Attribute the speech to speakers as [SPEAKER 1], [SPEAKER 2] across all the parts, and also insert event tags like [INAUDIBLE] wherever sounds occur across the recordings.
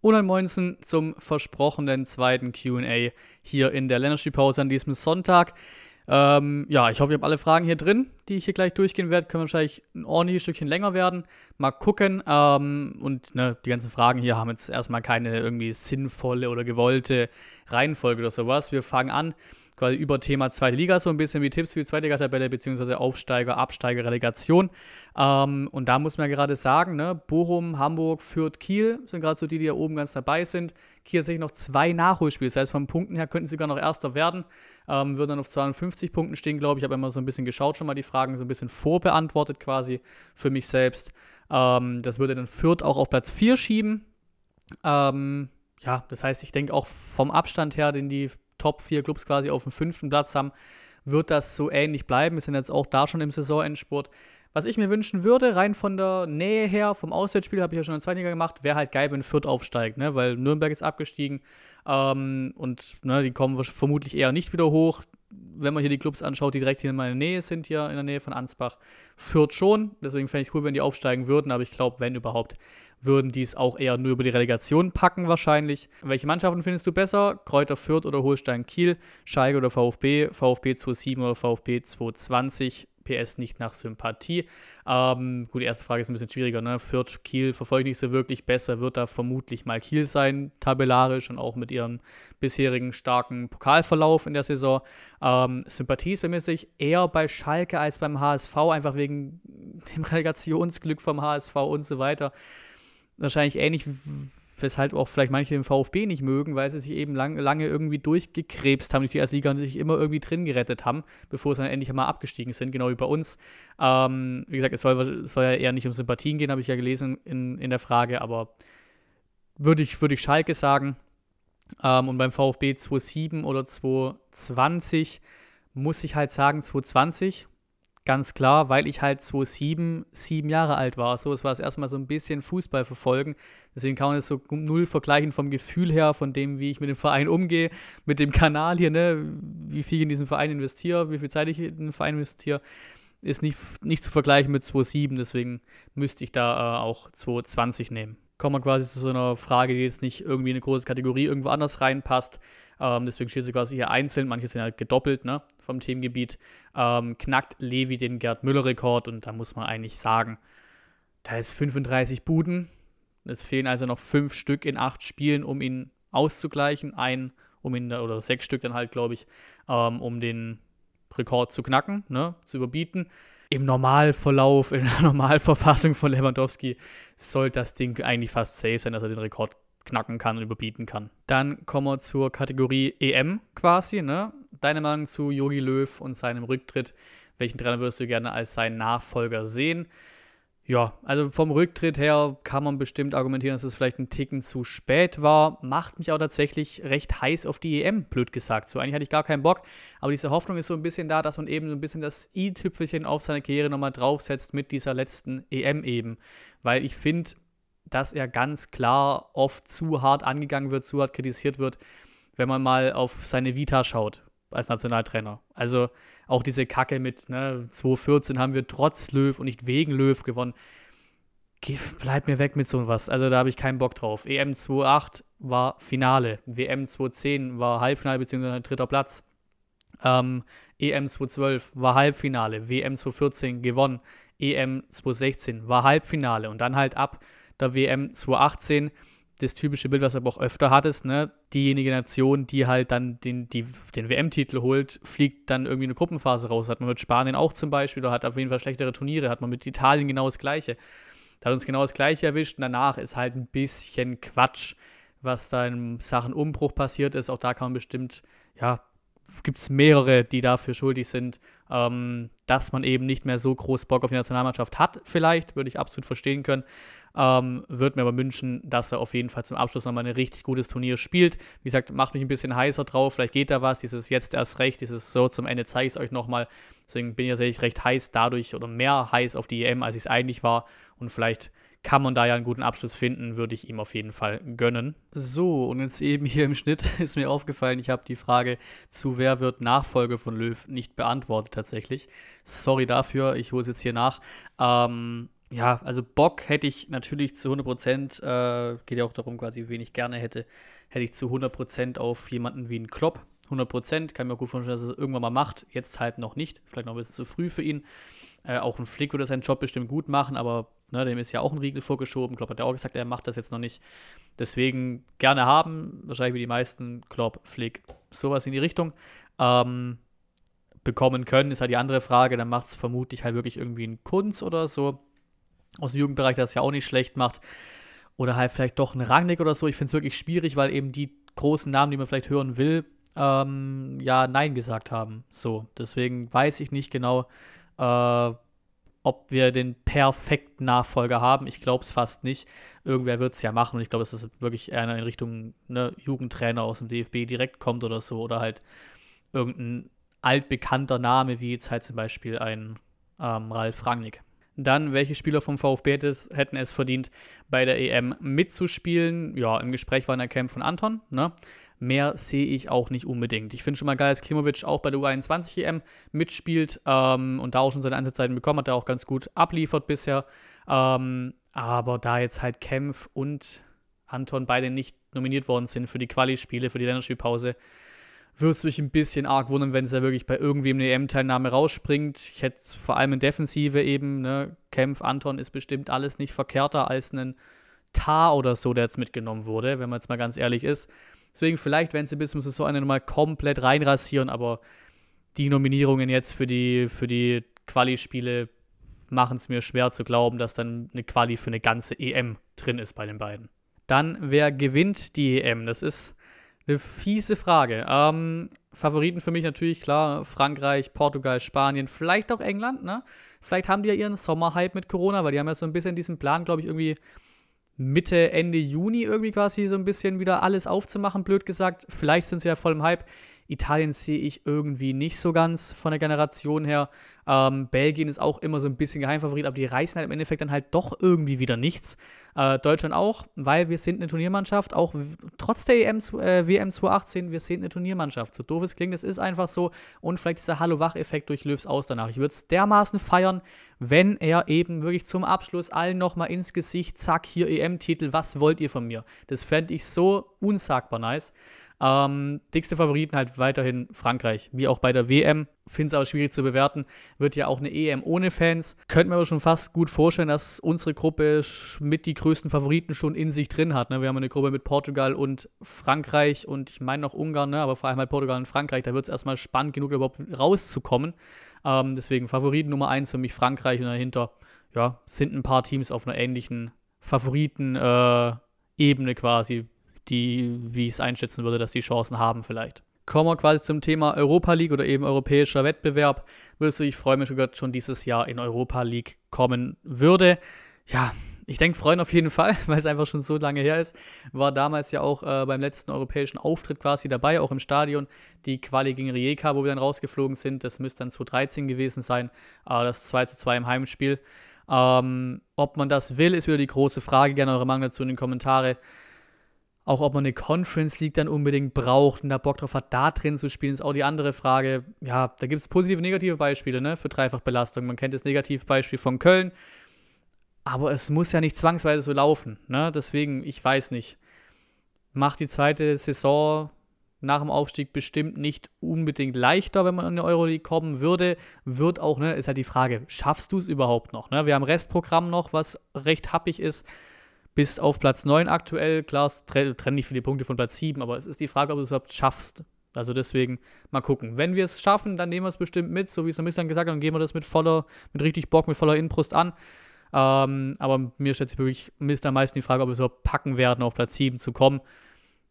[SPEAKER 1] und ansonsten zum versprochenen zweiten QA hier in der Länderspielpause an diesem Sonntag. Ähm, ja, ich hoffe, ihr habt alle Fragen hier drin, die ich hier gleich durchgehen werde. Können wahrscheinlich ein ordentliches Stückchen länger werden. Mal gucken. Ähm, und ne, die ganzen Fragen hier haben jetzt erstmal keine irgendwie sinnvolle oder gewollte Reihenfolge oder sowas. Wir fangen an quasi über Thema zweite Liga, so ein bisschen wie Tipps für die zweite Liga-Tabelle, beziehungsweise Aufsteiger, Absteiger, Relegation. Ähm, und da muss man ja gerade sagen, ne, Bochum, Hamburg, Fürth, Kiel sind gerade so die, die da oben ganz dabei sind. Kiel hat sich noch zwei Nachholspiele, das heißt, von Punkten her könnten sie sogar noch Erster werden, ähm, würden dann auf 52 Punkten stehen, glaube ich. Ich habe immer so ein bisschen geschaut, schon mal die Fragen so ein bisschen vorbeantwortet quasi für mich selbst. Ähm, das würde dann Fürth auch auf Platz 4 schieben. Ähm, ja, das heißt, ich denke auch vom Abstand her, den die Top 4 Clubs quasi auf dem fünften Platz haben, wird das so ähnlich bleiben. Wir sind jetzt auch da schon im Saisonendsport. Was ich mir wünschen würde, rein von der Nähe her, vom Auswärtsspiel, habe ich ja schon in Zweitliga gemacht, wäre halt geil, wenn Fürth aufsteigt, ne? weil Nürnberg ist abgestiegen ähm, und ne, die kommen vermutlich eher nicht wieder hoch. Wenn man hier die Clubs anschaut, die direkt hier in meiner Nähe sind, hier in der Nähe von Ansbach, Fürth schon. Deswegen fände ich cool, wenn die aufsteigen würden, aber ich glaube, wenn überhaupt, würden die es auch eher nur über die Relegation packen wahrscheinlich. Welche Mannschaften findest du besser? Kräuter Fürth oder Holstein Kiel? Schalke oder VfB? VfB 2.7 oder VfB 2.20? PS nicht nach Sympathie. Ähm, gut, die erste Frage ist ein bisschen schwieriger. Ne? Fürth, Kiel verfolge ich nicht so wirklich besser, wird da vermutlich mal Kiel sein, tabellarisch und auch mit ihrem bisherigen starken Pokalverlauf in der Saison. Ähm, Sympathie ist bei mir sich eher bei Schalke als beim HSV, einfach wegen dem [LAUGHS] Relegationsglück vom HSV und so weiter wahrscheinlich ähnlich, weshalb auch vielleicht manche den VfB nicht mögen, weil sie sich eben lang, lange irgendwie durchgekrebst haben durch die erste Liga und sich immer irgendwie drin gerettet haben, bevor sie dann endlich einmal abgestiegen sind, genau wie bei uns. Ähm, wie gesagt, es soll, soll, ja eher nicht um Sympathien gehen, habe ich ja gelesen in, in der Frage, aber würde ich, würd ich Schalke sagen. Ähm, und beim VfB 2.7 oder 2.20 muss ich halt sagen, 2.20 Ganz klar, weil ich halt 2007 sieben Jahre alt war. So, es war es erstmal so ein bisschen Fußball verfolgen. Deswegen kann man es so null vergleichen vom Gefühl her, von dem, wie ich mit dem Verein umgehe, mit dem Kanal hier, ne, wie viel ich in diesen Verein investiere, wie viel Zeit ich in den Verein investiere, ist nicht, nicht zu vergleichen mit 2007. Deswegen müsste ich da äh, auch 2020 nehmen. Kommen wir quasi zu so einer Frage, die jetzt nicht irgendwie in eine große Kategorie irgendwo anders reinpasst, ähm, deswegen steht sie quasi hier einzeln, manche sind ja gedoppelt ne, vom Themengebiet. Ähm, knackt Levi den Gerd Müller-Rekord und da muss man eigentlich sagen, da ist 35 Buden. Es fehlen also noch fünf Stück in acht Spielen, um ihn auszugleichen. Ein, um ihn, oder sechs Stück dann halt, glaube ich, ähm, um den Rekord zu knacken, ne, zu überbieten im Normalverlauf, in der [LAUGHS] Normalverfassung von Lewandowski soll das Ding eigentlich fast safe sein, dass er den Rekord knacken kann und überbieten kann. Dann kommen wir zur Kategorie EM quasi, ne? Deine Meinung zu Yogi Löw und seinem Rücktritt. Welchen Trainer würdest du gerne als seinen Nachfolger sehen? Ja, also vom Rücktritt her kann man bestimmt argumentieren, dass es vielleicht ein Ticken zu spät war. Macht mich auch tatsächlich recht heiß auf die EM, blöd gesagt. So eigentlich hatte ich gar keinen Bock, aber diese Hoffnung ist so ein bisschen da, dass man eben so ein bisschen das i-Tüpfelchen auf seine Karriere nochmal draufsetzt mit dieser letzten EM eben. Weil ich finde, dass er ganz klar oft zu hart angegangen wird, zu hart kritisiert wird, wenn man mal auf seine Vita schaut als Nationaltrainer. Also auch diese Kacke mit ne, 2014 haben wir trotz Löw und nicht wegen Löw gewonnen. Bleib mir weg mit so was. Also da habe ich keinen Bock drauf. EM 2.8 war Finale. WM 2.10 war Halbfinale bzw. dritter Platz. Ähm, EM 2.12 war Halbfinale. WM 2.14 gewonnen. EM 2.16 war Halbfinale. Und dann halt ab der WM 2018 das typische Bild, was du aber auch öfter hattest, ne? Diejenige Nation, die halt dann den, den WM-Titel holt, fliegt dann irgendwie eine Gruppenphase raus. Hat man mit Spanien auch zum Beispiel, oder hat auf jeden Fall schlechtere Turniere, hat man mit Italien genau das Gleiche. Da hat uns genau das Gleiche erwischt und danach ist halt ein bisschen Quatsch, was da in Sachen Umbruch passiert ist. Auch da kann man bestimmt, ja, gibt es mehrere, die dafür schuldig sind ähm, dass man eben nicht mehr so groß Bock auf die Nationalmannschaft hat, vielleicht, würde ich absolut verstehen können. Ähm, würde mir aber wünschen, dass er auf jeden Fall zum Abschluss nochmal ein richtig gutes Turnier spielt. Wie gesagt, macht mich ein bisschen heißer drauf, vielleicht geht da was, dieses jetzt erst recht, dieses so zum Ende zeige ich es euch nochmal. Deswegen bin ich tatsächlich recht heiß dadurch oder mehr heiß auf die EM, als ich es eigentlich war. Und vielleicht kann man da ja einen guten Abschluss finden, würde ich ihm auf jeden Fall gönnen. So, und jetzt eben hier im Schnitt [LAUGHS] ist mir aufgefallen, ich habe die Frage zu wer wird Nachfolge von Löw nicht beantwortet tatsächlich. Sorry dafür, ich hole es jetzt hier nach. Ähm, ja, also Bock hätte ich natürlich zu 100 Prozent, äh, geht ja auch darum quasi, wen ich gerne hätte, hätte ich zu 100 Prozent auf jemanden wie einen Klopp 100 Prozent. Kann mir auch gut vorstellen, dass er es irgendwann mal macht. Jetzt halt noch nicht. Vielleicht noch ein bisschen zu früh für ihn. Äh, auch ein Flick würde seinen Job bestimmt gut machen, aber ne, dem ist ja auch ein Riegel vorgeschoben. Klopp hat ja auch gesagt, er macht das jetzt noch nicht. Deswegen gerne haben. Wahrscheinlich wie die meisten Klopp, Flick, sowas in die Richtung. Ähm, bekommen können, ist halt die andere Frage. Dann macht es vermutlich halt wirklich irgendwie ein Kunst oder so. Aus dem Jugendbereich, das ja auch nicht schlecht macht. Oder halt vielleicht doch ein Rangnick oder so. Ich finde es wirklich schwierig, weil eben die großen Namen, die man vielleicht hören will, ähm, ja Nein gesagt haben. So, deswegen weiß ich nicht genau, äh, ob wir den perfekten Nachfolger haben. Ich glaube es fast nicht. Irgendwer wird es ja machen und ich glaube, dass es wirklich einer in Richtung ne, Jugendtrainer aus dem DFB direkt kommt oder so oder halt irgendein altbekannter Name, wie jetzt halt zum Beispiel ein ähm, Ralf Rangnick. Dann, welche Spieler vom VfB hättes, hätten es verdient, bei der EM mitzuspielen? Ja, im Gespräch war ein Camp von Anton. Ne? mehr sehe ich auch nicht unbedingt. Ich finde schon mal geil, dass Klimovic auch bei der U21 EM e mitspielt ähm, und da auch schon seine Einsatzzeiten bekommen hat, da auch ganz gut abliefert bisher. Ähm, aber da jetzt halt Kempf und Anton beide nicht nominiert worden sind für die Quali-Spiele, für die Länderspielpause, würde es mich ein bisschen arg wundern, wenn es ja wirklich bei irgendwem eine EM-Teilnahme rausspringt. Ich hätte es vor allem in Defensive eben, ne, Kempf, Anton ist bestimmt alles nicht verkehrter als einen Tar oder so, der jetzt mitgenommen wurde, wenn man jetzt mal ganz ehrlich ist. Deswegen vielleicht, wenn es ein bisschen so eine nochmal komplett reinrasieren, aber die Nominierungen jetzt für die, für die Quali-Spiele machen es mir schwer zu glauben, dass dann eine Quali für eine ganze EM drin ist bei den beiden. Dann, wer gewinnt die EM? Das ist eine fiese Frage. Ähm, Favoriten für mich natürlich, klar, Frankreich, Portugal, Spanien, vielleicht auch England, ne? Vielleicht haben die ja ihren Sommerhype mit Corona, weil die haben ja so ein bisschen diesen Plan, glaube ich, irgendwie Mitte, Ende Juni irgendwie quasi so ein bisschen wieder alles aufzumachen, blöd gesagt. Vielleicht sind sie ja voll im Hype. Italien sehe ich irgendwie nicht so ganz von der Generation her. Ähm, Belgien ist auch immer so ein bisschen Geheimfavorit, aber die reißen halt im Endeffekt dann halt doch irgendwie wieder nichts. Äh, Deutschland auch, weil wir sind eine Turniermannschaft, auch trotz der EM, äh, WM 2018, wir sind eine Turniermannschaft. So doof es klingt, es ist einfach so. Und vielleicht dieser Hallo-Wach-Effekt durch Löws aus danach. Ich würde es dermaßen feiern, wenn er eben wirklich zum Abschluss allen nochmal ins Gesicht, zack, hier EM-Titel, was wollt ihr von mir? Das fände ich so unsagbar nice. Ähm, dickste Favoriten halt weiterhin Frankreich, wie auch bei der WM. Finde es auch schwierig zu bewerten. Wird ja auch eine EM ohne Fans. Könnte man aber schon fast gut vorstellen, dass unsere Gruppe mit die größten Favoriten schon in sich drin hat. Ne? Wir haben eine Gruppe mit Portugal und Frankreich und ich meine noch Ungarn, ne? aber vor allem halt Portugal und Frankreich. Da wird es erstmal spannend genug, überhaupt rauszukommen. Ähm, deswegen Favoriten Nummer 1 für mich Frankreich und dahinter ja, sind ein paar Teams auf einer ähnlichen Favoriten-Ebene äh, quasi die, wie ich es einschätzen würde, dass die Chancen haben vielleicht. Kommen wir quasi zum Thema Europa League oder eben europäischer Wettbewerb. Würdest du, ich freue mich oh schon dieses Jahr in Europa League kommen würde. Ja, ich denke, freuen auf jeden Fall, [LAUGHS] weil es einfach schon so lange her ist. War damals ja auch äh, beim letzten europäischen Auftritt quasi dabei, auch im Stadion. Die Quali gegen Rijeka, wo wir dann rausgeflogen sind, das müsste dann 2013 gewesen sein. Äh, das 2 im Heimspiel. Ähm, ob man das will, ist wieder die große Frage. Gerne eure Meinung dazu in den Kommentaren. Auch ob man eine Conference League dann unbedingt braucht und da Bock drauf hat, da drin zu spielen, ist auch die andere Frage. Ja, da gibt es positive und negative Beispiele ne, für Dreifachbelastung. Man kennt das Negativbeispiel von Köln. Aber es muss ja nicht zwangsweise so laufen. Ne? Deswegen, ich weiß nicht. Macht die zweite Saison nach dem Aufstieg bestimmt nicht unbedingt leichter, wenn man in die Euroleague kommen würde. Wird auch, ne, ist halt die Frage, schaffst du es überhaupt noch? Ne? Wir haben Restprogramm noch, was recht happig ist bist auf Platz 9 aktuell. Klar, trennen nicht viele Punkte von Platz 7, aber es ist die Frage, ob du es überhaupt schaffst. Also deswegen mal gucken. Wenn wir es schaffen, dann nehmen wir es bestimmt mit, so wie es am Mittag gesagt hat, dann gehen wir das mit voller, mit richtig Bock, mit voller Inbrust an. Ähm, aber mir stellt sich wirklich Mist am meisten die Frage, ob wir es überhaupt packen werden, auf Platz 7 zu kommen.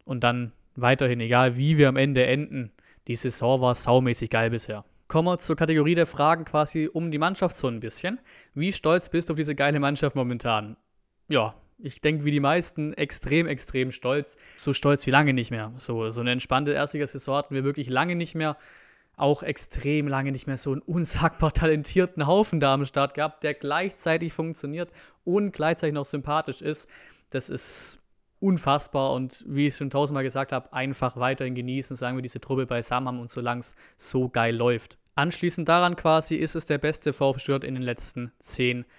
[SPEAKER 1] Und dann weiterhin, egal wie wir am Ende enden, die Saison war saumäßig geil bisher. Kommen wir zur Kategorie der Fragen quasi um die Mannschaft so ein bisschen. Wie stolz bist du auf diese geile Mannschaft momentan? Ja, ich denke, wie die meisten, extrem, extrem stolz. So stolz wie lange nicht mehr. So, so eine entspannte Erstligasaison hatten wir wirklich lange nicht mehr. Auch extrem lange nicht mehr so einen unsagbar talentierten Haufen da am Start gehabt, der gleichzeitig funktioniert und gleichzeitig noch sympathisch ist. Das ist unfassbar und wie ich es schon tausendmal gesagt habe, einfach weiterhin genießen, sagen wir diese Truppe beisammen haben und solange es so geil läuft. Anschließend daran quasi ist es der beste VfB Stuttgart in den letzten zehn Jahren.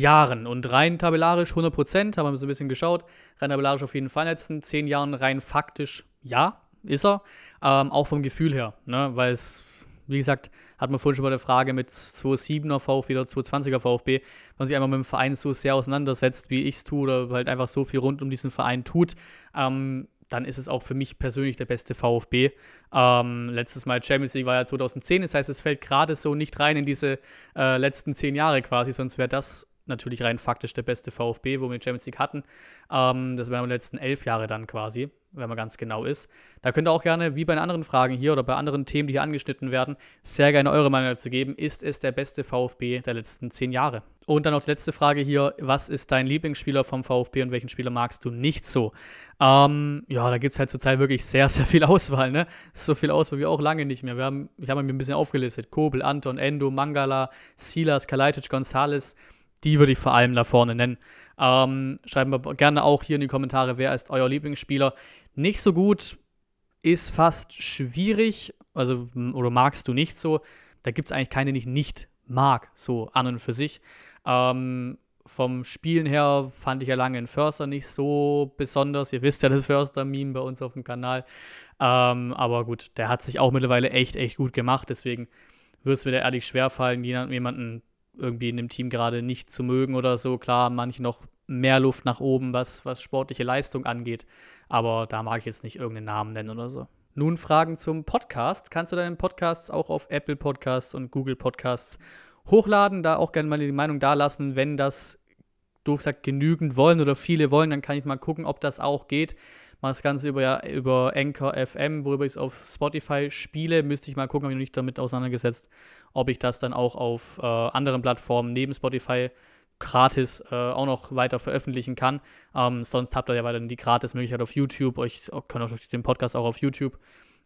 [SPEAKER 1] Jahren. Und rein tabellarisch 100 haben wir so ein bisschen geschaut. Rein tabellarisch auf jeden Fall in den letzten 10 Jahren, rein faktisch ja, ist er. Ähm, auch vom Gefühl her, ne? weil es, wie gesagt, hat man vorhin schon bei der Frage mit 2,7er VfB oder 2,20er VfB, wenn man sich einmal mit dem Verein so sehr auseinandersetzt, wie ich es tue, oder halt einfach so viel rund um diesen Verein tut, ähm, dann ist es auch für mich persönlich der beste VfB. Ähm, letztes Mal Champions League war ja 2010, das heißt, es fällt gerade so nicht rein in diese äh, letzten zehn Jahre quasi, sonst wäre das natürlich rein faktisch der beste VfB, wo wir die Champions League hatten. Ähm, das wären die letzten elf Jahre dann quasi, wenn man ganz genau ist. Da könnt ihr auch gerne, wie bei den anderen Fragen hier oder bei anderen Themen, die hier angeschnitten werden, sehr gerne eure Meinung dazu geben. Ist es der beste VfB der letzten zehn Jahre? Und dann noch die letzte Frage hier: Was ist dein Lieblingsspieler vom VfB und welchen Spieler magst du nicht so? Ähm, ja, da gibt es halt zurzeit wirklich sehr, sehr viel Auswahl. Ne? So viel Auswahl wie auch lange nicht mehr. Wir haben, ich habe mir ein bisschen aufgelistet: Kobel, Anton, Endo, Mangala, Silas, Kalaitic, Gonzales. Die würde ich vor allem da vorne nennen. Ähm, schreiben wir gerne auch hier in die Kommentare, wer ist euer Lieblingsspieler. Nicht so gut ist fast schwierig, also oder magst du nicht so. Da gibt es eigentlich keine, die ich nicht mag, so an und für sich. Ähm, vom Spielen her fand ich ja lange in Förster nicht so besonders. Ihr wisst ja das Förster-Meme bei uns auf dem Kanal. Ähm, aber gut, der hat sich auch mittlerweile echt, echt gut gemacht. Deswegen würde es mir da ehrlich schwerfallen, jemanden irgendwie in dem Team gerade nicht zu mögen oder so. Klar, manche noch mehr Luft nach oben, was, was sportliche Leistung angeht. Aber da mag ich jetzt nicht irgendeinen Namen nennen oder so. Nun Fragen zum Podcast. Kannst du deinen Podcast auch auf Apple Podcasts und Google Podcasts hochladen? Da auch gerne mal die Meinung dalassen, wenn das doof gesagt, genügend wollen oder viele wollen, dann kann ich mal gucken, ob das auch geht. Mache das Ganze über, ja, über Anchor FM, worüber ich es auf Spotify spiele. Müsste ich mal gucken, habe ich mich damit auseinandergesetzt, ob ich das dann auch auf äh, anderen Plattformen neben Spotify gratis äh, auch noch weiter veröffentlichen kann. Ähm, sonst habt ihr ja weiterhin die Gratis-Möglichkeit auf YouTube. Euch könnt auch den Podcast auch auf YouTube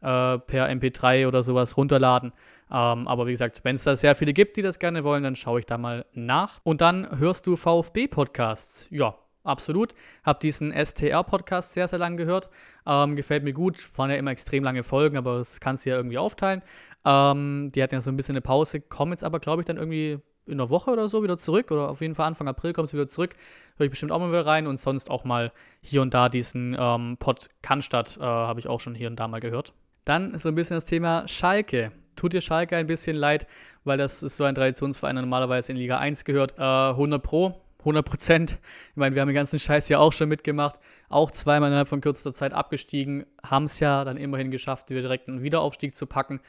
[SPEAKER 1] äh, per MP3 oder sowas runterladen. Ähm, aber wie gesagt, wenn es da sehr viele gibt, die das gerne wollen, dann schaue ich da mal nach. Und dann hörst du VfB-Podcasts. Ja, absolut. Habe diesen STR-Podcast sehr, sehr lang gehört. Ähm, gefällt mir gut. Waren ja immer extrem lange Folgen, aber das kannst du ja irgendwie aufteilen. Ähm, die hatten ja so ein bisschen eine Pause, kommen jetzt aber, glaube ich, dann irgendwie in einer Woche oder so wieder zurück. Oder auf jeden Fall Anfang April kommt sie wieder zurück. Höre ich bestimmt auch mal wieder rein. Und sonst auch mal hier und da diesen ähm, Pod Cannstatt äh, habe ich auch schon hier und da mal gehört. Dann so ein bisschen das Thema Schalke tut dir Schalke ein bisschen leid, weil das ist so ein Traditionsverein, der normalerweise in Liga 1 gehört. Äh, 100 Pro 100 Prozent. Ich meine, wir haben den ganzen Scheiß ja auch schon mitgemacht. Auch zweimal innerhalb von kürzester Zeit abgestiegen. Haben es ja dann immerhin geschafft, wieder direkt einen Wiederaufstieg zu packen.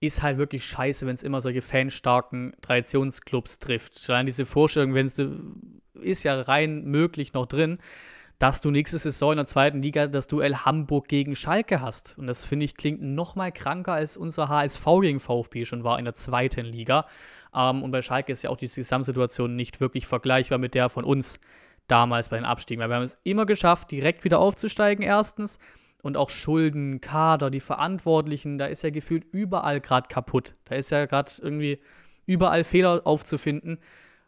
[SPEAKER 1] Ist halt wirklich scheiße, wenn es immer solche fanstarken Traditionsclubs trifft. Allein diese Vorstellung, wenn es ist ja rein möglich noch drin, dass du nächste Saison in der zweiten Liga das Duell Hamburg gegen Schalke hast. Und das finde ich klingt noch mal kranker als unser HSV gegen VfB schon war in der zweiten Liga. Ähm, und bei Schalke ist ja auch die Gesamtsituation nicht wirklich vergleichbar mit der von uns damals bei den Abstiegen. Weil wir haben es immer geschafft, direkt wieder aufzusteigen, erstens. Und auch Schulden, Kader, die Verantwortlichen, da ist ja gefühlt überall gerade kaputt. Da ist ja gerade irgendwie überall Fehler aufzufinden.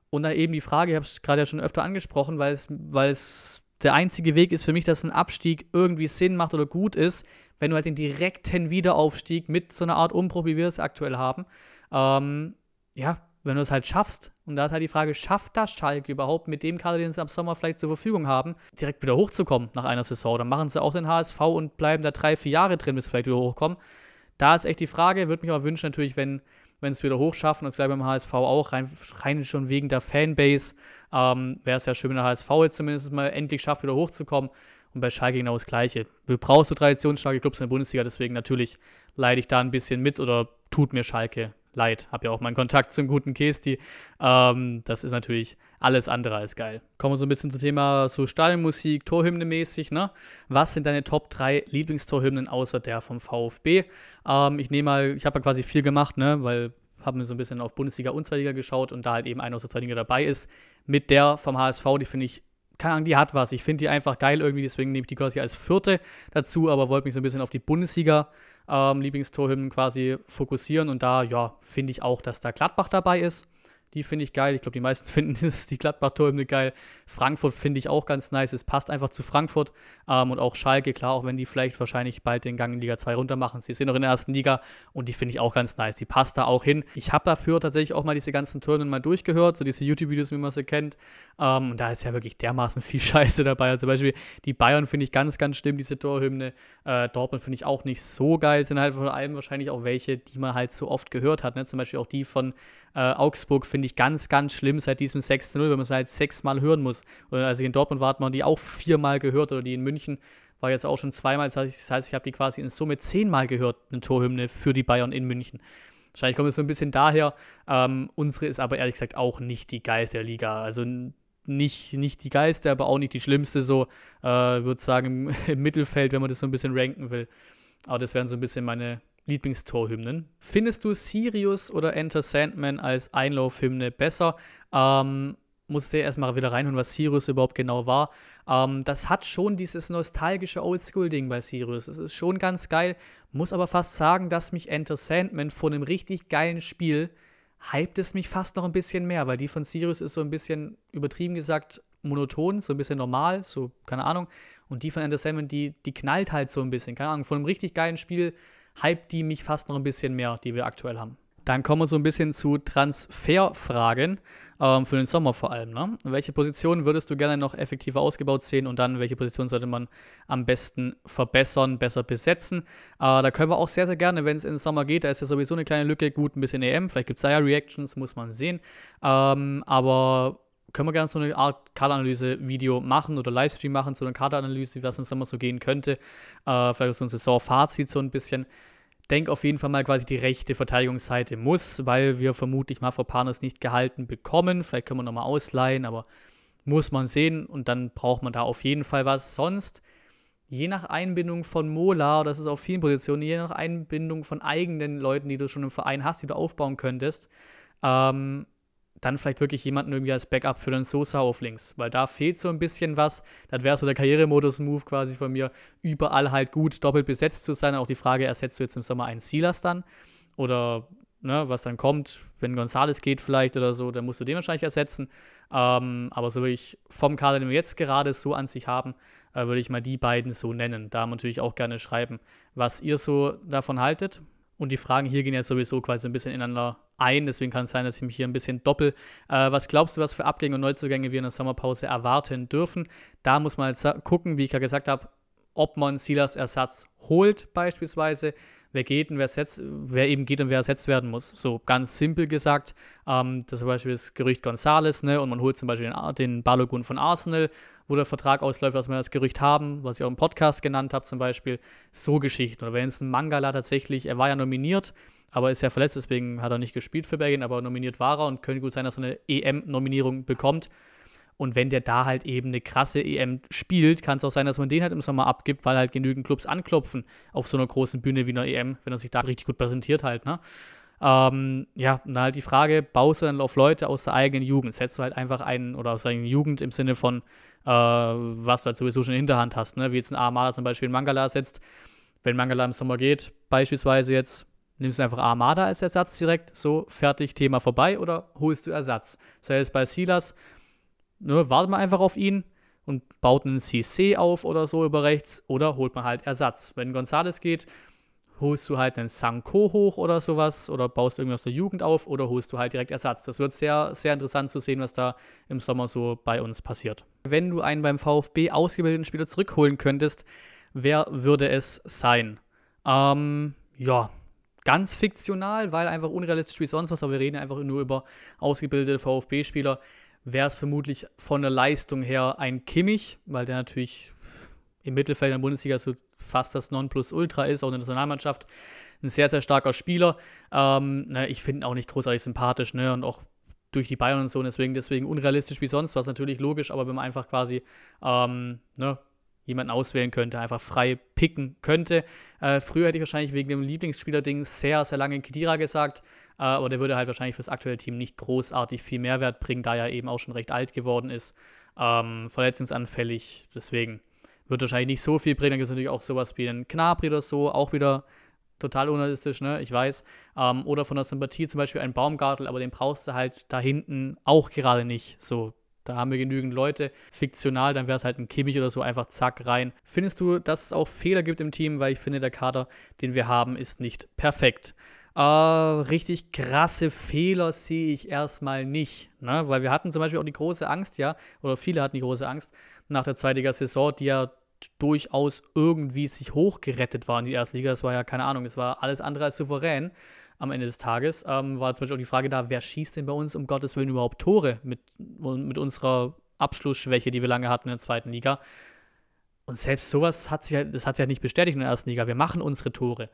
[SPEAKER 1] Und da eben die Frage, ich habe es gerade ja schon öfter angesprochen, weil es, weil es der einzige Weg ist für mich, dass ein Abstieg irgendwie Sinn macht oder gut ist, wenn du halt den direkten Wiederaufstieg mit so einer Art Umbruch, wie wir es aktuell haben, ähm, ja, wenn du es halt schaffst, und da ist halt die Frage, schafft das Schalke überhaupt mit dem Kader, den sie am Sommer vielleicht zur Verfügung haben, direkt wieder hochzukommen nach einer Saison? Dann machen sie auch den HSV und bleiben da drei, vier Jahre drin, bis sie vielleicht wieder hochkommen. Da ist echt die Frage, würde mich aber wünschen natürlich, wenn wenn es wieder hochschaffen und das gleich beim HSV auch, rein, rein schon wegen der Fanbase, ähm, wäre es ja schön, wenn der HSV jetzt zumindest mal endlich schafft, wieder hochzukommen. Und bei Schalke genau das Gleiche. Du brauchst so traditionsstarke Clubs in der Bundesliga, deswegen natürlich leide ich da ein bisschen mit oder tut mir Schalke leid. Hab ja auch meinen Kontakt zum guten Kesti. Ähm, das ist natürlich alles andere als geil. Kommen wir so ein bisschen zum Thema so Stadionmusik, Torhymne mäßig. Ne? Was sind deine Top 3 Lieblingstorhymnen außer der vom VfB? Ähm, ich nehme mal, ich habe ja quasi viel gemacht, ne? weil haben so ein bisschen auf Bundesliga und Zweitliga geschaut und da halt eben eine aus der Zweitliga dabei ist. Mit der vom HSV, die finde ich keine Ahnung, die hat was. Ich finde die einfach geil irgendwie, deswegen nehme ich die quasi als vierte dazu, aber wollte mich so ein bisschen auf die Bundesliga ähm, Lieblingstorhymnen quasi fokussieren. Und da, ja, finde ich auch, dass da Gladbach dabei ist. Die finde ich geil. Ich glaube, die meisten [LAUGHS] finden die Gladbach-Türme geil. Frankfurt finde ich auch ganz nice. Es passt einfach zu Frankfurt. Ähm, und auch Schalke, klar, auch wenn die vielleicht wahrscheinlich bald den Gang in Liga 2 runter machen. Sie sind noch in der ersten Liga und die finde ich auch ganz nice. Die passt da auch hin. Ich habe dafür tatsächlich auch mal diese ganzen Türme mal durchgehört, so diese YouTube-Videos, wie man sie kennt. Ähm, und da ist ja wirklich dermaßen viel [LAUGHS] Scheiße dabei. Also zum Beispiel die Bayern finde ich ganz, ganz schlimm, diese Torhymne. Äh, Dortmund finde ich auch nicht so geil. Sind halt vor allem wahrscheinlich auch welche, die man halt so oft gehört hat. Ne? Zum Beispiel auch die von äh, Augsburg finde ich ganz, ganz schlimm seit diesem 6-0, wenn man es halt sechsmal hören muss. Und als ich in Dortmund war, hat man die auch viermal gehört oder die in München war jetzt auch schon zweimal. Das heißt, ich habe die quasi in Summe zehnmal gehört, eine Torhymne für die Bayern in München. Wahrscheinlich kommt es so ein bisschen daher. Ähm, unsere ist aber ehrlich gesagt auch nicht die geilste Liga. Also nicht, nicht die geilste, aber auch nicht die schlimmste. So äh, würde sagen im, [LAUGHS] im Mittelfeld, wenn man das so ein bisschen ranken will. Aber das wären so ein bisschen meine Lieblingstorhymnen. Findest du Sirius oder Enter Sandman als Einlaufhymne besser? Ähm, muss ja erstmal wieder reinhören, was Sirius überhaupt genau war. Ähm, das hat schon dieses nostalgische Oldschool-Ding bei Sirius. Es ist schon ganz geil. Muss aber fast sagen, dass mich Enter Sandman von einem richtig geilen Spiel hypt es mich fast noch ein bisschen mehr, weil die von Sirius ist so ein bisschen übertrieben gesagt monoton, so ein bisschen normal, so keine Ahnung. Und die von Enter Sandman, die, die knallt halt so ein bisschen, keine Ahnung. Von einem richtig geilen Spiel hypt die mich fast noch ein bisschen mehr, die wir aktuell haben. Dann kommen wir so ein bisschen zu Transferfragen, ähm, für den Sommer vor allem. Ne? Welche Position würdest du gerne noch effektiver ausgebaut sehen und dann welche Position sollte man am besten verbessern, besser besetzen? Äh, da können wir auch sehr, sehr gerne, wenn es in den Sommer geht, da ist ja sowieso eine kleine Lücke, gut, ein bisschen EM, vielleicht gibt es da ja Reactions, muss man sehen. Ähm, aber können wir gerne so eine Art Kaderanalyse-Video machen oder Livestream machen zu so einer Kaderanalyse, was im Sommer so gehen könnte. Äh, vielleicht so ein Saison-Fazit so ein bisschen. Denk auf jeden Fall mal quasi die rechte Verteidigungsseite muss, weil wir vermutlich mal vor Mafropanos nicht gehalten bekommen. Vielleicht können wir nochmal ausleihen, aber muss man sehen und dann braucht man da auf jeden Fall was. Sonst, je nach Einbindung von Mola, das ist auf vielen Positionen, je nach Einbindung von eigenen Leuten, die du schon im Verein hast, die du aufbauen könntest, ähm, dann vielleicht wirklich jemanden irgendwie als Backup für den Sosa auf links, weil da fehlt so ein bisschen was. Das wäre so der Karrieremodus-Move quasi von mir, überall halt gut doppelt besetzt zu sein. Auch die Frage, ersetzt du jetzt im Sommer einen Silas dann oder ne, was dann kommt, wenn Gonzales geht vielleicht oder so, dann musst du den wahrscheinlich ersetzen. Ähm, aber so ich vom Kader, den wir jetzt gerade so an sich haben, äh, würde ich mal die beiden so nennen. Da natürlich auch gerne schreiben, was ihr so davon haltet. Und die Fragen hier gehen jetzt sowieso quasi ein bisschen ineinander ein. Deswegen kann es sein, dass ich mich hier ein bisschen doppel. Äh, was glaubst du, was für Abgänge und Neuzugänge wir in der Sommerpause erwarten dürfen? Da muss man jetzt gucken, wie ich ja gesagt habe, ob man Silas Ersatz holt beispielsweise. Wer geht und wer setzt, wer eben geht und wer ersetzt werden muss. So ganz simpel gesagt. Ähm, das zum Beispiel das Gerücht Gonzales, ne? Und man holt zum Beispiel den, den Balogun von Arsenal, wo der Vertrag ausläuft, dass wir das Gerücht haben, was ich auch im Podcast genannt habe, zum Beispiel. So Geschichten. Oder wenn es ein Mangala tatsächlich, er war ja nominiert, aber ist ja verletzt, deswegen hat er nicht gespielt für Belgien, aber nominiert war er und könnte gut sein, dass er eine EM-Nominierung bekommt. Und wenn der da halt eben eine krasse EM spielt, kann es auch sein, dass man den halt im Sommer abgibt, weil halt genügend Clubs anklopfen auf so einer großen Bühne wie einer EM, wenn er sich da richtig gut präsentiert halt, ne? Ähm, ja, na halt die Frage, baust du dann auf Leute aus der eigenen Jugend? Setzt du halt einfach einen oder aus der eigenen Jugend im Sinne von, äh, was du halt sowieso schon in Hinterhand hast, ne? Wie jetzt ein Amala zum Beispiel in Mangala setzt. Wenn Mangala im Sommer geht, beispielsweise jetzt, Nimmst du einfach Armada als Ersatz direkt, so fertig, Thema vorbei oder holst du Ersatz? Selbst bei Silas, ne, wartet man einfach auf ihn und baut einen CC auf oder so über rechts oder holt man halt Ersatz. Wenn Gonzales geht, holst du halt einen Sanko hoch oder sowas oder baust irgendwas der Jugend auf oder holst du halt direkt Ersatz. Das wird sehr, sehr interessant zu sehen, was da im Sommer so bei uns passiert. Wenn du einen beim VfB ausgebildeten Spieler zurückholen könntest, wer würde es sein? Ähm, ja, ganz fiktional, weil einfach unrealistisch wie sonst was, aber wir reden einfach nur über ausgebildete VfB-Spieler, wäre es vermutlich von der Leistung her ein Kimmich, weil der natürlich im Mittelfeld in der Bundesliga so fast das Nonplusultra ist, auch in der Nationalmannschaft. Ein sehr, sehr starker Spieler. Ähm, ne, ich finde ihn auch nicht großartig sympathisch ne, und auch durch die Bayern und so. deswegen, deswegen unrealistisch wie sonst, was natürlich logisch, aber wenn man einfach quasi ähm, ne, jemanden auswählen könnte, einfach frei picken könnte. Äh, früher hätte ich wahrscheinlich wegen dem Lieblingsspieler-Ding sehr, sehr lange in Kedira gesagt, äh, aber der würde halt wahrscheinlich fürs aktuelle Team nicht großartig viel Mehrwert bringen, da er eben auch schon recht alt geworden ist, ähm, verletzungsanfällig, deswegen wird wahrscheinlich nicht so viel bringen. Dann gibt es natürlich auch sowas wie einen Knabri oder so, auch wieder total unrealistisch, ne? Ich weiß. Ähm, oder von der Sympathie zum Beispiel einen Baumgartel, aber den brauchst du halt da hinten auch gerade nicht so da haben wir genügend Leute. Fiktional, dann wäre es halt ein Kimmich oder so, einfach zack rein. Findest du, dass es auch Fehler gibt im Team? Weil ich finde, der Kader, den wir haben, ist nicht perfekt. Äh, richtig krasse Fehler sehe ich erstmal nicht. Ne? Weil wir hatten zum Beispiel auch die große Angst, ja, oder viele hatten die große Angst nach der zweitiger Saison, die ja durchaus irgendwie sich hochgerettet war in die erste Liga. Das war ja keine Ahnung, das war alles andere als souverän am Ende des Tages ähm, war zum Beispiel auch die Frage da, wer schießt denn bei uns um Gottes Willen überhaupt Tore mit, mit unserer Abschlussschwäche, die wir lange hatten in der zweiten Liga. Und selbst sowas hat sich, halt, das hat sich halt nicht bestätigt in der ersten Liga. Wir machen unsere Tore.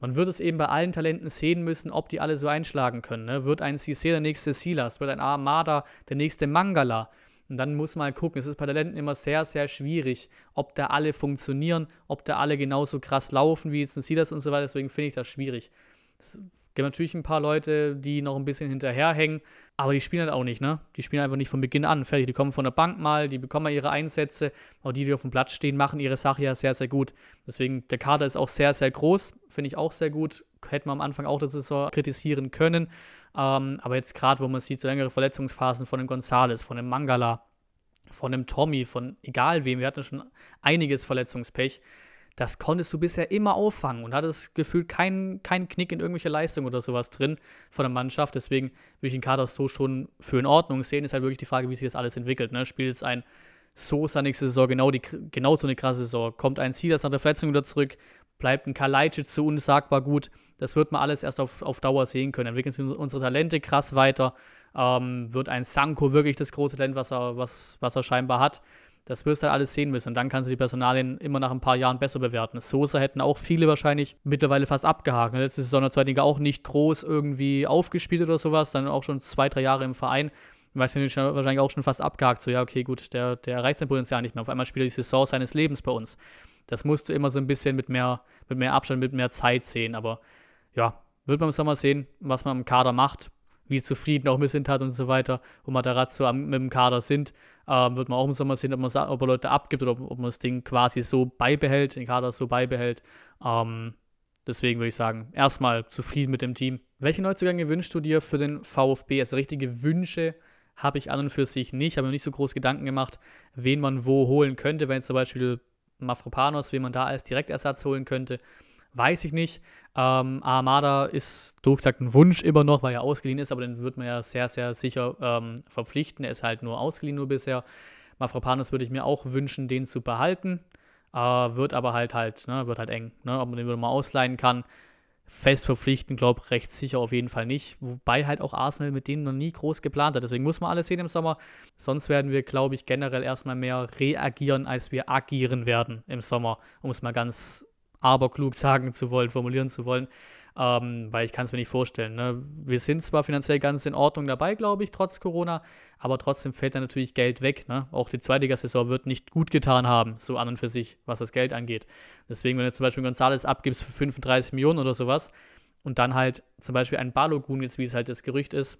[SPEAKER 1] Man wird es eben bei allen Talenten sehen müssen, ob die alle so einschlagen können. Ne? Wird ein Cissé der nächste Silas? Wird ein Armada der nächste Mangala? Und dann muss man halt gucken. Es ist bei Talenten immer sehr, sehr schwierig, ob da alle funktionieren, ob da alle genauso krass laufen wie jetzt ein Silas und so weiter. Deswegen finde ich das schwierig. Es gibt natürlich ein paar Leute, die noch ein bisschen hinterherhängen, aber die spielen halt auch nicht, ne? Die spielen einfach nicht von Beginn an. Fertig, die kommen von der Bank mal, die bekommen mal ihre Einsätze, aber die, die auf dem Platz stehen, machen ihre Sache ja sehr, sehr gut. Deswegen, der Kader ist auch sehr, sehr groß, finde ich auch sehr gut. Hätten wir am Anfang auch das Saison kritisieren können. Ähm, aber jetzt gerade, wo man sieht, so längere Verletzungsphasen von dem Gonzales, von dem Mangala, von dem Tommy, von egal wem, wir hatten schon einiges Verletzungspech das konntest du bisher immer auffangen und hattest gefühlt keinen kein Knick in irgendwelche Leistung oder sowas drin von der Mannschaft. Deswegen würde ich den Kader so schon für in Ordnung sehen. Ist halt wirklich die Frage, wie sich das alles entwickelt. Ne? Spielt jetzt ein Sosa nächste Saison genau, die, genau so eine krasse Saison? Kommt ein Silas nach der Verletzung wieder zurück? Bleibt ein Kalajdzic so unsagbar gut? Das wird man alles erst auf, auf Dauer sehen können. Entwickeln sich unsere Talente krass weiter? Ähm, wird ein Sanko wirklich das große Talent, was er, was, was er scheinbar hat? Das wirst du halt alles sehen müssen. Und dann kannst du die Personalien immer nach ein paar Jahren besser bewerten. Sosa hätten auch viele wahrscheinlich mittlerweile fast abgehakt. Letzte Saison hat Zweitliga auch nicht groß irgendwie aufgespielt oder sowas. Dann auch schon zwei, drei Jahre im Verein. Weißt du, wahrscheinlich auch schon fast abgehakt. So, ja, okay, gut, der, der erreicht sein Potenzial nicht mehr. Auf einmal spielt er die Saison seines Lebens bei uns. Das musst du immer so ein bisschen mit mehr, mit mehr Abstand, mit mehr Zeit sehen. Aber ja, wird man im Sommer sehen, was man im Kader macht wie zufrieden auch mit sind hat und so weiter, wo Matarazzo am, mit dem Kader sind. Ähm, wird man auch im Sommer sehen, ob, man, ob er Leute abgibt oder ob, ob, man das Ding quasi so beibehält, den Kader so beibehält. Ähm, deswegen würde ich sagen, erstmal zufrieden mit dem Team. Welche Neuzugänge wünschst du dir für den VfB? Also richtige Wünsche habe ich an und für sich nicht. Habe mir nicht so groß Gedanken gemacht, wen man wo holen könnte, wenn zum Beispiel Mafropanos, wen man da als Direktersatz holen könnte weiß ich nicht. Ähm, Armada ist durchgesagt ein Wunsch immer noch, weil er ausgeliehen ist, aber den wird man ja sehr, sehr sicher ähm, verpflichten. Er ist halt nur ausgeliehen nur bisher. Mafropanus würde ich mir auch wünschen, den zu behalten. Äh, wird aber halt halt, ne, wird halt eng, ne, ob man den wieder mal ausleihen kann. Fest verpflichten, glaube ich, recht sicher auf jeden Fall nicht. Wobei halt auch Arsenal mit denen noch nie groß geplant hat. Deswegen muss man alles sehen im Sommer. Sonst werden wir, glaube ich, generell erstmal mehr reagieren, als wir agieren werden im Sommer, um es mal ganz aber klug sagen zu wollen, formulieren zu wollen, ähm, weil ich kann es mir nicht vorstellen. Ne? Wir sind zwar finanziell ganz in Ordnung dabei, glaube ich, trotz Corona, aber trotzdem fällt da natürlich Geld weg. Ne? Auch die saison wird nicht gut getan haben, so an und für sich, was das Geld angeht. Deswegen, wenn du zum Beispiel González abgibst für 35 Millionen oder sowas und dann halt zum Beispiel einen Balogun, jetzt wie es halt das Gerücht ist,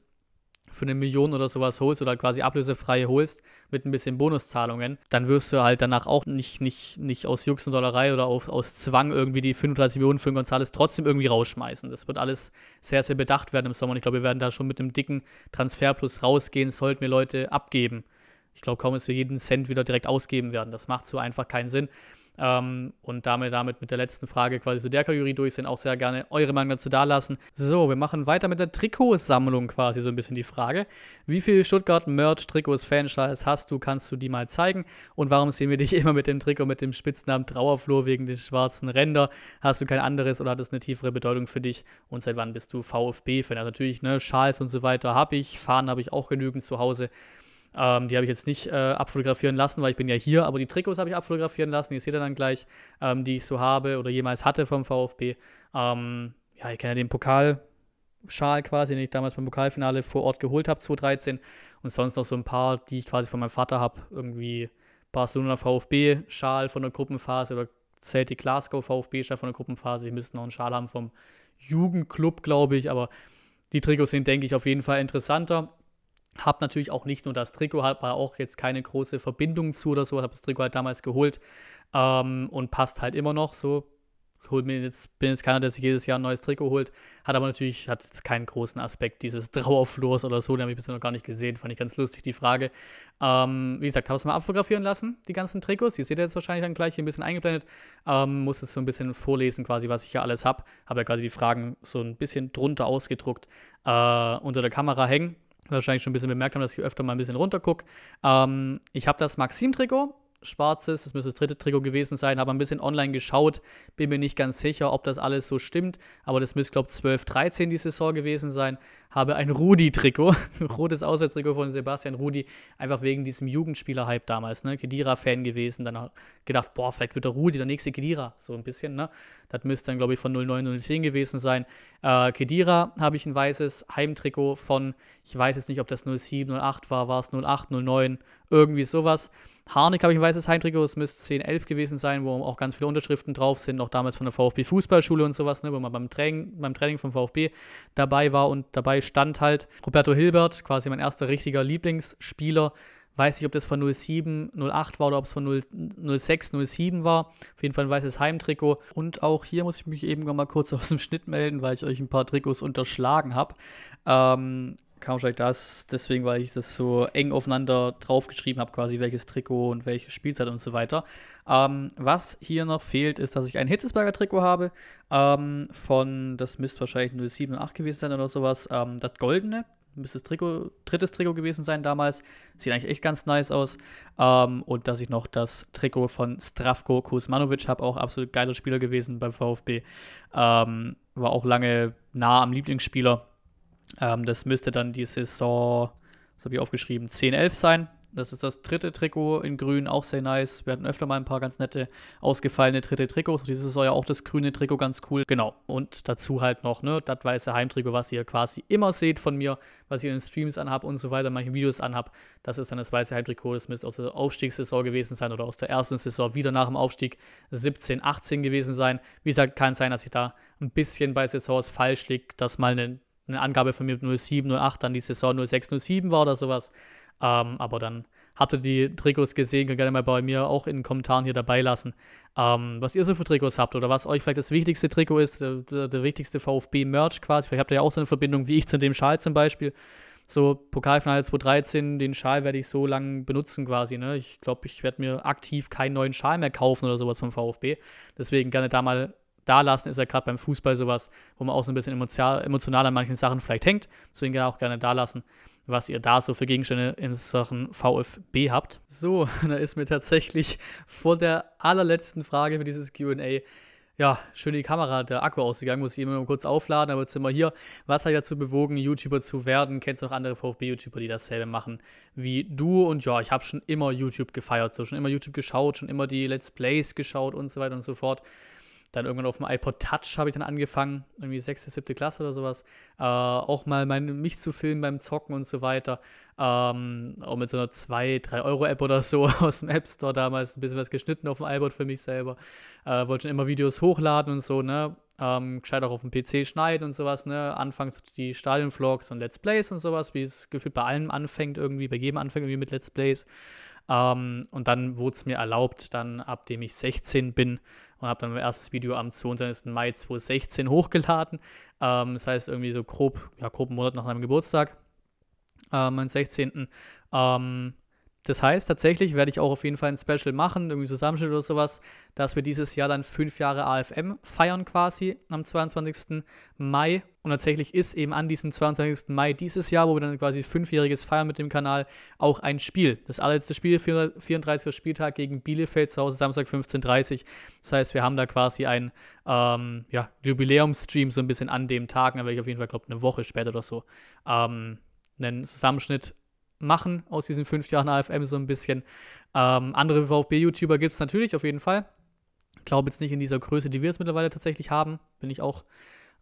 [SPEAKER 1] für eine Million oder sowas holst oder quasi ablösefrei holst mit ein bisschen Bonuszahlungen, dann wirst du halt danach auch nicht, nicht, nicht aus Jux und Dollerei oder auf, aus Zwang irgendwie die 35 Millionen für Gonzales trotzdem irgendwie rausschmeißen. Das wird alles sehr, sehr bedacht werden im Sommer und ich glaube, wir werden da schon mit einem dicken Transferplus rausgehen, sollten wir Leute abgeben. Ich glaube kaum, dass wir jeden Cent wieder direkt ausgeben werden. Das macht so einfach keinen Sinn. Ähm, und damit, damit mit der letzten Frage quasi zu der Kategorie durch sind, auch sehr gerne eure Meinung dazu dalassen. So, wir machen weiter mit der Trikotsammlung quasi so ein bisschen die Frage. Wie viel Stuttgart-Merch, Trikots, Fanschals hast du? Kannst du die mal zeigen? Und warum sehen wir dich [LAUGHS] immer mit dem Trikot mit dem Spitznamen Trauerflur wegen den schwarzen Ränder? Hast du kein anderes oder hat es eine tiefere Bedeutung für dich? Und seit wann bist du VfB-Fan? Also natürlich, ne, Schals und so weiter habe ich, Fahnen habe ich auch genügend zu Hause. Ähm, die habe ich jetzt nicht äh, abfotografieren lassen, weil ich bin ja hier, aber die Trikots habe ich abfotografieren lassen. Ihr seht ihr dann gleich, ähm, die ich so habe oder jemals hatte vom VfB. Ähm, ja, ich kenne ja den Pokalschal quasi, den ich damals beim Pokalfinale vor Ort geholt habe, 2013. Und sonst noch so ein paar, die ich quasi von meinem Vater habe. Irgendwie Barcelona VfB-Schal von der Gruppenphase oder Celtic Glasgow VfB-Schal von der Gruppenphase. Ich müsste noch einen Schal haben vom Jugendclub, glaube ich. Aber die Trikots sind, denke ich, auf jeden Fall interessanter. Hab natürlich auch nicht nur das Trikot, hab auch jetzt keine große Verbindung zu oder so, Hab das Trikot halt damals geholt ähm, und passt halt immer noch so. Holt mir jetzt, bin jetzt keiner, der sich jedes Jahr ein neues Trikot holt, hat aber natürlich hat jetzt keinen großen Aspekt dieses [LAUGHS] Trauerflors oder so, den habe ich bisher noch gar nicht gesehen, fand ich ganz lustig die Frage. Ähm, wie gesagt, habe es mal abfotografieren lassen, die ganzen Trikots, die seht ihr jetzt wahrscheinlich dann gleich hier ein bisschen eingeblendet, ähm, muss jetzt so ein bisschen vorlesen quasi, was ich hier alles habe, habe ja quasi die Fragen so ein bisschen drunter ausgedruckt äh, unter der Kamera hängen, wahrscheinlich schon ein bisschen bemerkt haben, dass ich öfter mal ein bisschen runtergucke. Ähm, ich habe das Maxim-Trikot, schwarzes, das müsste das dritte Trikot gewesen sein, habe ein bisschen online geschaut, bin mir nicht ganz sicher, ob das alles so stimmt, aber das müsste, glaube ich, 12, 13 die Saison gewesen sein, habe ein Rudi-Trikot, [LAUGHS] rotes Auswärtstrikot von Sebastian Rudi, einfach wegen diesem Jugendspieler-Hype damals, ne, Kedira-Fan gewesen, dann gedacht, boah, vielleicht wird der Rudi der nächste Kedira, so ein bisschen, ne, das müsste dann, glaube ich, von 09, 010 gewesen sein, äh, Kedira habe ich ein weißes Heimtrikot von, ich weiß jetzt nicht, ob das 07, 08 war, war es 08, 09, irgendwie sowas, Harnik habe ich ein weißes Heimtrikot, es müsste 10, 11 gewesen sein, wo auch ganz viele Unterschriften drauf sind, auch damals von der VfB Fußballschule und sowas, ne, wo man beim Training, beim Training vom VfB dabei war und dabei stand halt Roberto Hilbert, quasi mein erster richtiger Lieblingsspieler. Weiß nicht, ob das von 07, 08 war oder ob es von 0, 06, 07 war. Auf jeden Fall ein weißes Heimtrikot. Und auch hier muss ich mich eben noch mal kurz [LAUGHS] aus dem Schnitt melden, weil ich euch ein paar Trikots unterschlagen habe. Ähm, Counter-Strike das, deswegen, weil ich das so eng aufeinander draufgeschrieben habe, quasi welches Trikot und welche Spielzeit und so weiter. Ähm, was hier noch fehlt, ist, dass ich ein Hitzesberger Trikot habe. Ähm, von, das müsste wahrscheinlich 07 und 8 gewesen sein oder sowas. Ähm, das goldene, müsste das Trikot, drittes Trikot gewesen sein damals. Sieht eigentlich echt ganz nice aus. Ähm, und dass ich noch das Trikot von Stravko Kuzmanovic habe, auch absolut geiler Spieler gewesen beim VfB. Ähm, war auch lange nah am Lieblingsspieler. Ähm, das müsste dann die Saison, so habe ich aufgeschrieben, 10-11 sein. Das ist das dritte Trikot in grün, auch sehr nice. Wir hatten öfter mal ein paar ganz nette, ausgefallene dritte Trikots. Dieses ist ja auch das grüne Trikot ganz cool. Genau. Und dazu halt noch, ne, das weiße Heimtrikot, was ihr quasi immer seht von mir, was ich in den Streams anhab und so weiter, manche Videos anhab. Das ist dann das weiße Heimtrikot. Das müsste aus der Aufstiegssaison gewesen sein oder aus der ersten Saison wieder nach dem Aufstieg 17, 18 gewesen sein. Wie gesagt, kann sein, dass ich da ein bisschen bei Saisons falsch liege, dass mal eine eine Angabe von mir, ob 07, 08 dann die Saison 06, 07 war oder sowas. Ähm, aber dann habt ihr die Trikots gesehen, könnt gerne mal bei mir auch in den Kommentaren hier dabei lassen, ähm, was ihr so für Trikots habt oder was euch vielleicht das wichtigste Trikot ist, äh, der, der wichtigste VfB-Merch quasi. Vielleicht habt ihr ja auch so eine Verbindung wie ich zu dem Schal zum Beispiel. So, Pokalfinale 2013, den Schal werde ich so lange benutzen quasi. Ne? Ich glaube, ich werde mir aktiv keinen neuen Schal mehr kaufen oder sowas vom VfB. Deswegen gerne da mal dalassen, ist ja gerade beim Fußball sowas, wo man auch so ein bisschen emotional, emotional an manchen Sachen vielleicht hängt. Deswegen gerne auch gerne dalassen, was ihr da so für Gegenstände in Sachen VfB habt. So, [LAUGHS] da ist mir tatsächlich vor der allerletzten Frage für dieses QA ja, schön die Kamera, der Akku ausgegangen, muss ich immer noch kurz aufladen, aber jetzt sind wir hier. Was hat dich dazu bewogen, YouTuber zu werden? Kennst du noch andere VfB-YouTuber, die dasselbe machen wie du? Und ja, ich habe schon immer YouTube gefeiert, so schon immer YouTube geschaut, schon immer die Let's Plays geschaut und so weiter und so fort. Dann irgendwann auf dem iPod Touch habe ich dann angefangen, irgendwie sechste, siebte Klasse oder sowas, äh, auch mal mein, mich zu filmen beim Zocken und so weiter. Ähm, auch mit so einer 2, 3 Euro App oder so [LAUGHS] aus dem App Store damals ein bisschen was geschnitten auf dem iPod für mich selber. Äh, wollte schon immer Videos hochladen und so, ne? Ähm, gescheit auch auf dem PC schneiden und sowas, ne? Anfangs die Stadion-Vlogs und Let's Plays und sowas, wie es gefühlt bei allem anfängt irgendwie, bei jedem anfängt irgendwie mit Let's Plays. Ähm, und dann wurde es mir erlaubt, dann ab dem ich 16 bin und habe dann mein erstes Video am 22. Mai 2016 hochgeladen. Ähm, das heißt irgendwie so grob, ja, grob einen Monat nach meinem Geburtstag, äh, meinen 16. Ähm, das heißt, tatsächlich werde ich auch auf jeden Fall ein Special machen, irgendwie Zusammenschnitt oder sowas, dass wir dieses Jahr dann fünf Jahre AFM feiern quasi am 22. Mai. Und tatsächlich ist eben an diesem 22. Mai dieses Jahr, wo wir dann quasi fünfjähriges feiern mit dem Kanal, auch ein Spiel. Das allerletzte Spiel, 34. Spieltag gegen Bielefeld zu Hause, Samstag 15.30 Uhr. Das heißt, wir haben da quasi ein ähm, ja, Jubiläumsstream so ein bisschen an dem Tag, dann werde ich auf jeden Fall, glaube ich, eine Woche später oder so ähm, einen Zusammenschnitt machen aus diesen fünf Jahren AFM so ein bisschen. Ähm, andere VfB-YouTuber gibt es natürlich, auf jeden Fall. Ich glaube jetzt nicht in dieser Größe, die wir jetzt mittlerweile tatsächlich haben. Bin ich auch,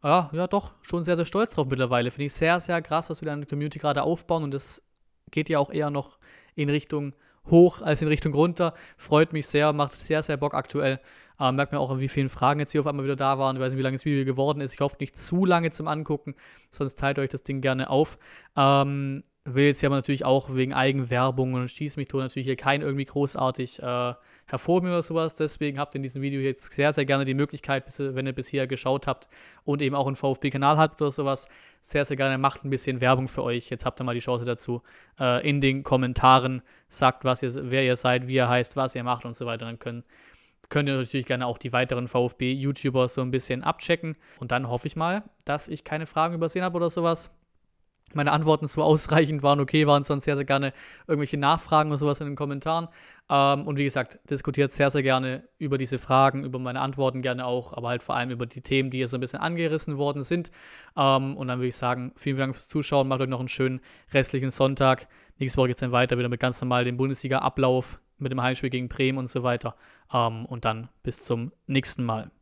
[SPEAKER 1] ja, ja doch, schon sehr, sehr stolz drauf mittlerweile. Finde ich sehr, sehr krass, was wir da in der Community gerade aufbauen. Und das geht ja auch eher noch in Richtung hoch als in Richtung runter. Freut mich sehr, macht sehr, sehr Bock aktuell. Ähm, merkt mir auch, wie viele Fragen jetzt hier auf einmal wieder da waren. Ich weiß nicht, wie lange das Video geworden ist. Ich hoffe nicht zu lange zum Angucken, sonst teilt euch das Ding gerne auf. Ähm, will jetzt hier aber natürlich auch wegen Eigenwerbung und Schieß mich tot natürlich hier kein irgendwie großartig äh, hervorheben oder sowas. Deswegen habt ihr in diesem Video jetzt sehr, sehr gerne die Möglichkeit, wenn ihr bisher geschaut habt und eben auch einen VfB-Kanal habt oder sowas, sehr, sehr gerne macht ein bisschen Werbung für euch. Jetzt habt ihr mal die Chance dazu. Äh, in den Kommentaren sagt, was ihr, wer ihr seid, wie ihr heißt, was ihr macht und so weiter. Dann können, könnt ihr natürlich gerne auch die weiteren VfB-YouTuber so ein bisschen abchecken. Und dann hoffe ich mal, dass ich keine Fragen übersehen habe oder sowas meine Antworten so ausreichend waren, okay waren, sonst sehr, sehr gerne irgendwelche Nachfragen oder sowas in den Kommentaren. Ähm, und wie gesagt, diskutiert sehr, sehr gerne über diese Fragen, über meine Antworten gerne auch, aber halt vor allem über die Themen, die hier so ein bisschen angerissen worden sind. Ähm, und dann würde ich sagen, vielen Dank fürs Zuschauen, macht euch noch einen schönen restlichen Sonntag. Nächste Woche geht es dann weiter, wieder mit ganz normal dem Bundesliga-Ablauf, mit dem Heimspiel gegen Bremen und so weiter. Ähm, und dann bis zum nächsten Mal.